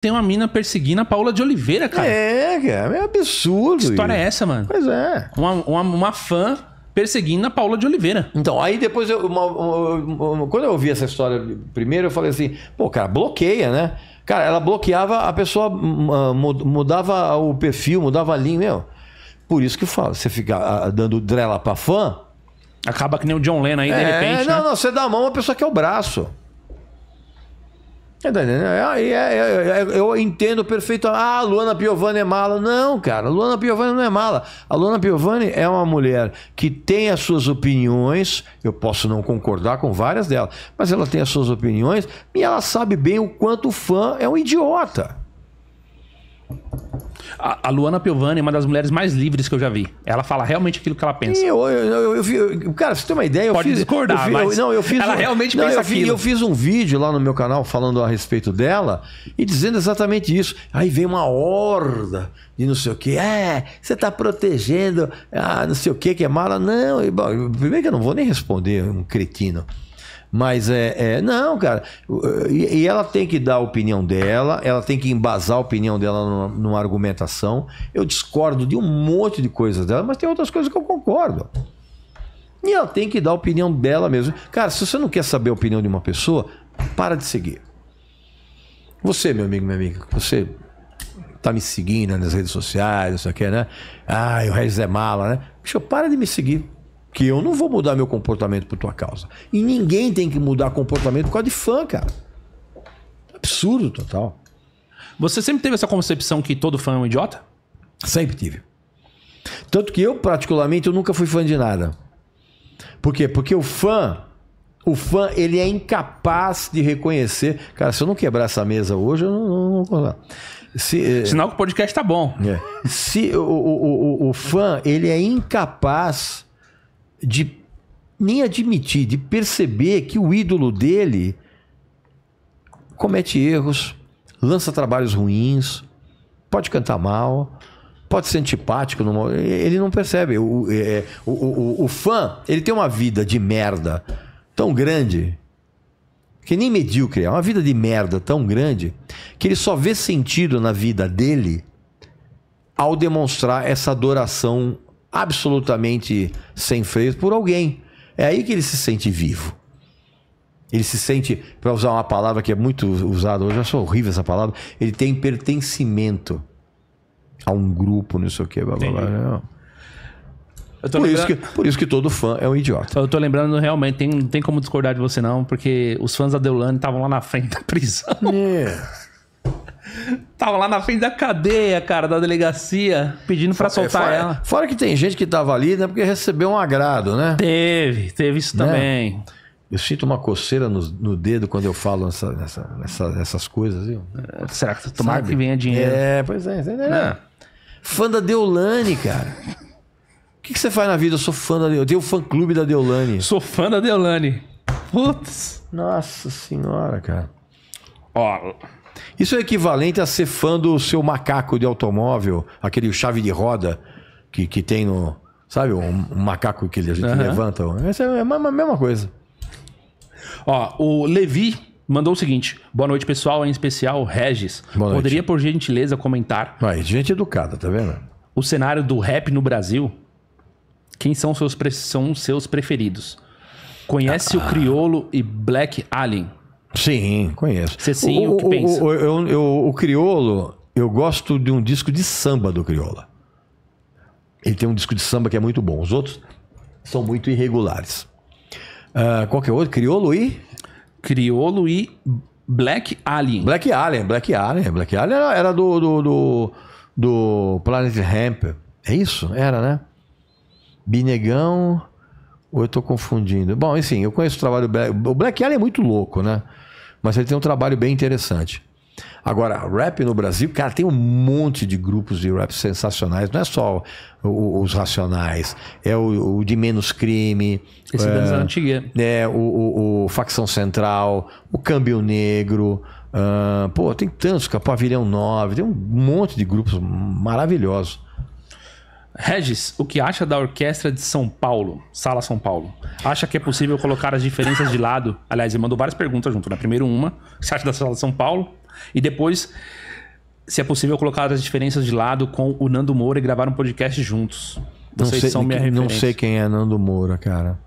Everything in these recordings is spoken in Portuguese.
tem uma mina perseguindo a Paula de Oliveira, cara. É, cara, é, é absurdo. Que história isso. é essa, mano? Pois é. Uma, uma, uma fã perseguindo a Paula de Oliveira. Então, aí depois, eu, uma, uma, quando eu ouvi essa história primeiro, eu falei assim, pô, cara, bloqueia, né? Cara, ela bloqueava, a pessoa ah, mudava o perfil, mudava a linha, meu. Por isso que eu falo, você fica ah, dando drela pra fã. Acaba que nem o John Lennon aí, é, de repente. Não, né? não, você dá a mão, a pessoa quer o braço. É, é, é, eu entendo perfeito. Ah, Luana Piovani é mala. Não, cara, Luana Piovani não é mala. A Luana Piovani é uma mulher que tem as suas opiniões. Eu posso não concordar com várias delas, mas ela tem as suas opiniões e ela sabe bem o quanto o fã é um idiota. A, Luana Piovani é uma das mulheres mais livres que eu já vi. Ela fala realmente aquilo que ela pensa. Eu, eu, eu, eu cara, você tem uma ideia? Pode fiz, discordar, fiz, mas não, eu fiz ela um, realmente não, pensa eu, aquilo. Eu fiz um vídeo lá no meu canal falando a respeito dela e dizendo exatamente isso. Aí vem uma horda de não sei o que. É, você está protegendo ah, não sei o que, que é mala. Não, eu, primeiro que eu não vou nem responder um cretino. Mas é, é não, cara. Eh, e, e, ela tem que dar a opinião dela, ela tem que embasar a opinião dela numa, numa, argumentação. Eu discordo de um monte de coisas dela, mas tem outras coisas que eu concordo. E ela tem que dar a opinião dela mesmo. Cara, se você não quer saber a opinião de uma pessoa, para de seguir. Você, meu amigo, minha amiga, você tá me seguindo né, nas redes sociais, isso aqui né? Ah, o Regis é mala, né? eu para de me seguir. Que eu não vou mudar meu comportamento por tua causa. E ninguém tem que mudar comportamento por causa de fã, cara. Absurdo total. Você sempre teve essa concepção que todo fã é um idiota? Sempre tive. Tanto que eu, particularmente, eu nunca fui fã de nada. Por quê? Porque o fã, o fã, ele é incapaz de reconhecer. Cara, se eu não quebrar essa mesa hoje, eu não vou se, eh, Sinal que o podcast tá bom. É. Se o, o, o, o fã, ele é incapaz de nem admitir, de perceber que o ídolo dele comete erros, lança trabalhos ruins, pode cantar mal, pode ser antipático. ele não percebe. O, é, é o, o, o, fã, ele tem uma vida de merda tão grande que nem medíocre, é uma vida de merda tão grande que ele só vê sentido na vida dele ao demonstrar essa adoração absolutamente sem freio por alguém. É aí que ele se sente vivo. Ele se sente, para usar uma palavra que é muito usada hoje, eu sou horrível essa palavra, ele tem pertencimento a um grupo, não sei o que, blá, blá, blá. Não. Né? Por, isso que, por isso que todo fã é um idiota. Eu tô lembrando realmente, tem, não tem como discordar de você não, porque os fãs da Deulane estavam lá na frente da prisão. É. Tava lá na frente da cadeia, cara, da delegacia, pedindo para soltar fora, ela. Fora que tem gente que tava ali, né? Porque recebeu um agrado, né? Teve, teve isso né? também. Eu sinto uma coceira no, no dedo quando eu falo essa, essa, essa, essas coisas, viu? É, será que tomara Sabe? que venha dinheiro? É, pois é. é. é. Fã da Deolane, cara. O que, que, você faz na vida? Eu sou fã da Deolane. Eu tenho o fã-clube da Deolane. Sou fã da Deolane. Putz. Nossa senhora, cara. Ó, isso é equivalente a ser fã do seu macaco de automóvel, aquele chave de roda que, que tem no. Sabe, um, um macaco que a gente uhum. levanta. Essa é a mesma coisa. Ó, o Levi mandou o seguinte: boa noite, pessoal, em especial Regis. Boa Poderia, por gentileza, comentar. Mas gente educada, tá vendo? O cenário do rap no Brasil. Quem são seus, são seus preferidos? Conhece ah. o Criolo e Black Alien? Sim, conheço. Você o, o, o que pensa? O, eu, eu, o Criolo, eu gosto de um disco de samba do criolo Ele tem um disco de samba que é muito bom. Os outros são muito irregulares. Uh, qual que é o outro? Criolo e? Criolo e Black Alien. Black Alien, Black Alien. Black Alien era, era do, do, do, do, Planet Ramp. É isso? Era, né? Binegão. Ou eu estou confundindo? Bom, enfim, eu conheço o trabalho do Black. O Black Alien é muito louco, né? Mas ele tem um trabalho bem interessante. Agora, rap no Brasil, cara, tem um monte de grupos de rap sensacionais. Não é só os Racionais, é o, o de Menos Crime. Esse é, da é antiga. É. é, o, o, o, Facção Central, o Câmbio Negro. Uh, pô, tem tantos, Pavilhão 9, tem um monte de grupos maravilhosos. Regis, o que acha da Orquestra de São Paulo, Sala São Paulo? Acha que é possível colocar as diferenças de lado? Aliás, ele mandou várias perguntas junto, Na né? primeira uma, o que você acha da Sala São Paulo? E depois, se é possível colocar as diferenças de lado com o Nando Moura e gravar um podcast juntos. Vocês não sei, são minha que, Não sei quem é Nando Moura, cara.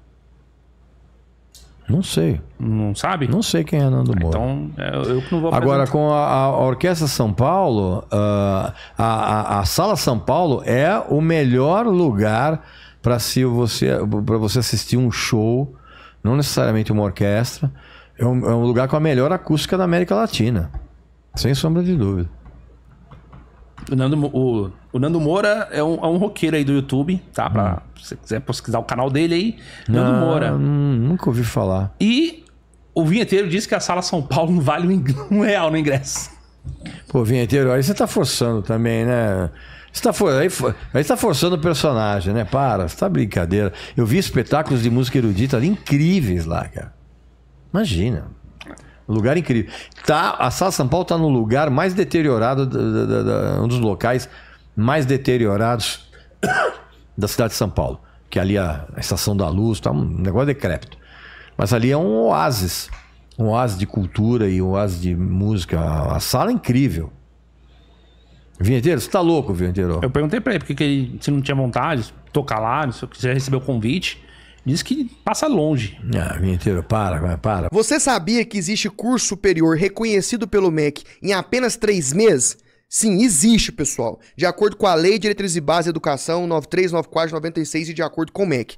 Não sei. Não sabe? Não sei quem é Nando ah, Moura. Então, é, eu não vou Agora, com a, a, Orquestra São Paulo, ah, a, a, a, Sala São Paulo é o melhor lugar para se você, você assistir um show, não necessariamente uma orquestra. É um, é um lugar com a melhor acústica da América Latina. Sem sombra de dúvida. O Nando, o, o Nando Moura é um, é um roqueiro aí do YouTube, tá? Pra, hum. Se você quiser pesquisar o canal dele aí, Nando não, ah, Moura. Hum, nunca ouvi falar. E o vinheteiro disse que a sala São Paulo não vale um real no ingresso. Pô, vinheteiro, aí você tá forçando também, né? Você tá for... aí, for... aí tá forçando o personagem, né? Para, você tá brincadeira. Eu vi espetáculos de música erudita ali incríveis lá, cara. Imagina. Lugar incrível. Tá, a Sala São Paulo está no lugar mais deteriorado, da, da, da, um dos locais mais deteriorados da cidade de São Paulo. Que ali a, Estação da Luz, tá um negócio decrépito. Mas ali é um oásis. Um oásis de cultura e um oásis de música. A, sala é incrível. Vinheteiro, você tá louco, Vinheteiro? Eu perguntei para ele porque ele, se não tinha vontade, tocar lá, se eu quiser receber o convite. Diz que passa longe. Ah, mentira, para, para. Você sabia que existe curso superior reconhecido pelo MEC em apenas três meses? Sim, existe, pessoal. De acordo com a Lei de Diretrizes e Base de Educação 9394 96 e de acordo com o MEC.